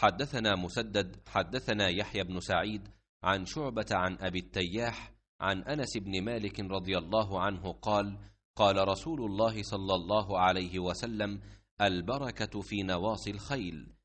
حدثنا مسدد حدثنا يحيى بن سعيد عن شعبة عن أبي التياح عن أنس بن مالك رضي الله عنه قال قال رسول الله صلى الله عليه وسلم البركة في نواصي الخيل